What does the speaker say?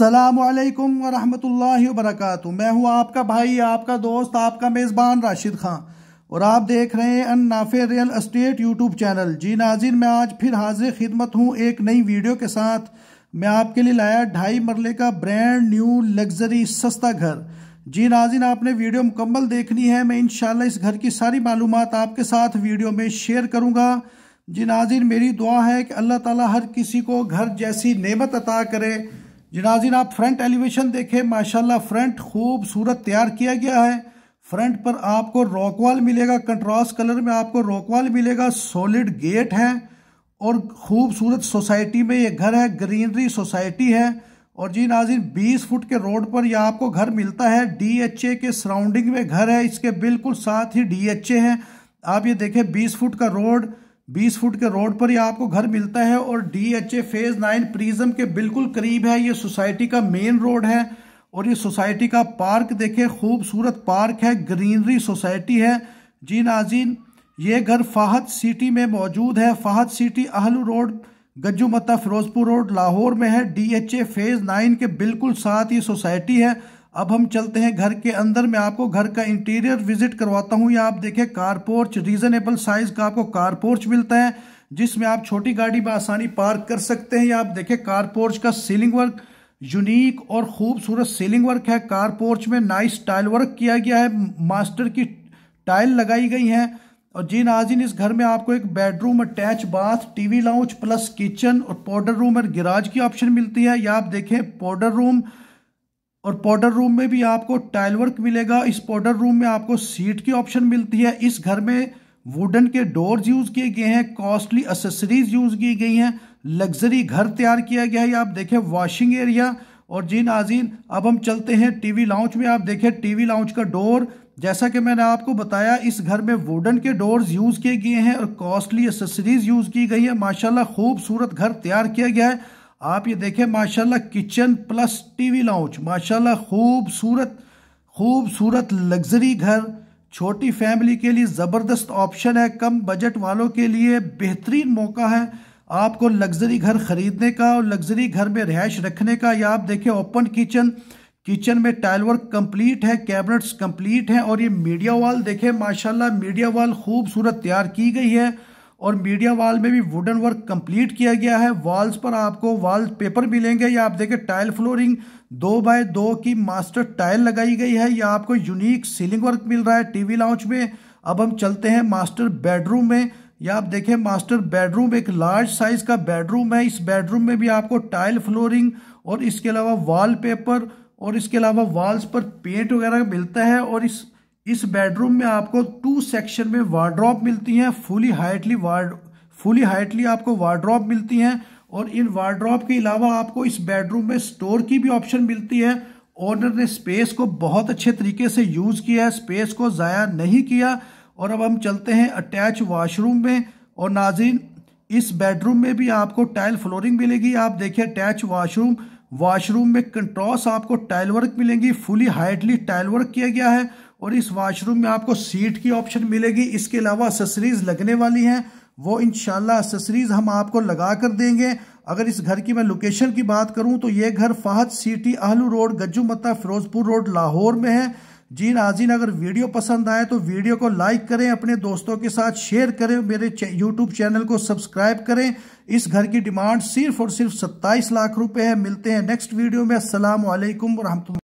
अल्लाम वरहमल वबरकatuh मैं हूं आपका भाई आपका दोस्त आपका मेज़बान राशिद खां और आप देख रहे हैं अननाफे रियल इस्टेट यूट्यूब चैनल जी नाजिन मैं आज फिर हाजिर खिदमत हूं एक नई वीडियो के साथ मैं आपके लिए लाया ढाई मरले का ब्रांड न्यू लग्जरी सस्ता घर जी नाजिन आपने वीडियो मुकम्मल देखनी है मैं इन इस घर की सारी मालूम आपके साथ वीडियो में शेयर करूँगा जी नाजिन मेरी दुआ है कि अल्लाह ताली हर किसी को घर जैसी नेमत अता करे जनाजिन आप फ्रंट एलिवेशन देखें माशाल्लाह फ्रंट खूबसूरत तैयार किया गया है फ्रंट पर आपको रॉकवाल मिलेगा कंट्रास्ट कलर में आपको रॉकवाल मिलेगा सॉलिड गेट है और खूबसूरत सोसाइटी में ये घर है ग्रीनरी सोसाइटी है और जी नाजिन 20 फुट के रोड पर यह आपको घर मिलता है डीएचए के सराउंडिंग में घर है इसके बिल्कुल साथ ही डीएचए है आप ये देखें 20 फुट का रोड बीस फुट के रोड पर यह आपको घर मिलता है और D H A phase nine prism के बिल्कुल करीब है ये सोसाइटी का मेन रोड है और ये सोसाइटी का पार्क देखें खूबसूरत पार्क है ग्रीनरी सोसाइटी है जी नाजीन ये घर फाहद सिटी में मौजूद है Fahad city Ahlu road Gajju Matta Ferozepur road Lahore में है D H A phase nine के बिल्कुल साथ ये सोसाइटी है अब हम चलते हैं घर के अंदर मैं आपको घर का इंटीरियर विजिट करवाता हूँ या आप देखें कारपोर्च रीजनेबल साइज का आपको कारपोर्च मिलता है जिसमें आप छोटी गाड़ी में आसानी पार्क कर सकते हैं या आप देखें कारपोर्च का सीलिंग वर्क यूनिक और खूबसूरत सीलिंग वर्क है कारपोर्च में नाइस टाइल वर्क किया गया है मास्टर की टाइल लगाई गई है और जी नाजिन इस घर में आपको एक bedroom attach bath TV lounge plus kitchen और पाउडर रूम और गिराज की ऑप्शन मिलती है या आप देखें पाउडर रूम और पाउडर रूम में भी आपको टाइल वर्क मिलेगा इस पाउडर रूम में आपको सीट की ऑप्शन मिलती है इस घर में वुडन के डोर्स यूज़ किए गए हैं कॉस्टली असेसरीज यूज़ की गई हैं लग्जरी घर तैयार किया गया है आप देखें वॉशिंग एरिया और जी नाजीन अब हम चलते हैं टीवी लाउंज में आप देखें टीवी लाउंज का डोर जैसा कि मैंने आपको बताया इस घर में वुडन के डोर्स यूज़ किए गए हैं और कॉस्टली असेसरीज यूज़ की गई है माशाल्लाह खूबसूरत घर तैयार किया गया है आप ये देखें माशाल्लाह किचन प्लस टीवी लाउंज माशाल्लाह खूबसूरत खूबसूरत लग्जरी घर छोटी फैमिली के लिए ज़बरदस्त ऑप्शन है कम बजट वालों के लिए बेहतरीन मौका है आपको लग्जरी घर ख़रीदने का और लग्जरी घर में रिहाइश रखने का या आप देखें ओपन किचन किचन में टाइल वर्क कम्प्लीट है कैबिनेट्स कम्प्लीट हैं और ये मीडिया वॉल देखें माशाल्लाह मीडिया वॉल खूबसूरत तैयार की गई है और मीडिया वॉल में भी वुडन वर्क कंप्लीट किया गया है वॉल्स पर आपको वॉल पेपर मिलेंगे या आप देखें टाइल फ्लोरिंग दो बाय दो की मास्टर टाइल लगाई गई है या आपको यूनिक सीलिंग वर्क मिल रहा है टीवी लाउंज में अब हम चलते हैं मास्टर बेडरूम में या आप देखें मास्टर बेडरूम एक लार्ज साइज का बेडरूम है इस बेडरूम में भी आपको टाइल फ्लोरिंग और इसके अलावा वॉल पेपर और इसके अलावा वॉल्स पर पेंट वगैरह मिलता है और इस इस बेडरूम में आपको टू सेक्शन में वार्ड्रॉप मिलती हैं fully heightly ward fully heightly आपको वार्ड्रॉप मिलती हैं और इन वार्ड्रॉप के अलावा आपको इस बेडरूम में स्टोर की भी ऑप्शन मिलती है ओनर ने स्पेस को बहुत अच्छे तरीके से यूज़ किया है स्पेस को ज़ाया नहीं किया और अब हम चलते हैं अटैच वाशरूम में और नाजिन इस बेडरूम में भी आपको टाइल फ्लोरिंग मिलेगी आप देखिए अटैच वाशरूम वाशरूम में कंट्रॉस आपको टाइल वर्क मिलेंगी फुली हाइटली टाइल वर्क किया गया है और इस वॉशरूम में आपको सीट की ऑप्शन मिलेगी इसके अलावा एसेसरीज लगने वाली हैं वो इन एसेसरीज हम आपको लगा कर देंगे अगर इस घर की मैं लोकेशन की बात करूं तो ये घर Fahad city Ahlu road Gajju Matta Ferozepur road Lahore में है जी नाजीन हाँ, हाँ, अगर वीडियो पसंद आए तो वीडियो को लाइक करें अपने दोस्तों के साथ शेयर करें मेरे यूट्यूब चैनल को सब्सक्राइब करें इस घर की डिमांड सिर्फ और सिर्फ सत्ताईस लाख रुपए है मिलते हैं नेक्स्ट वीडियो में असल वरहमत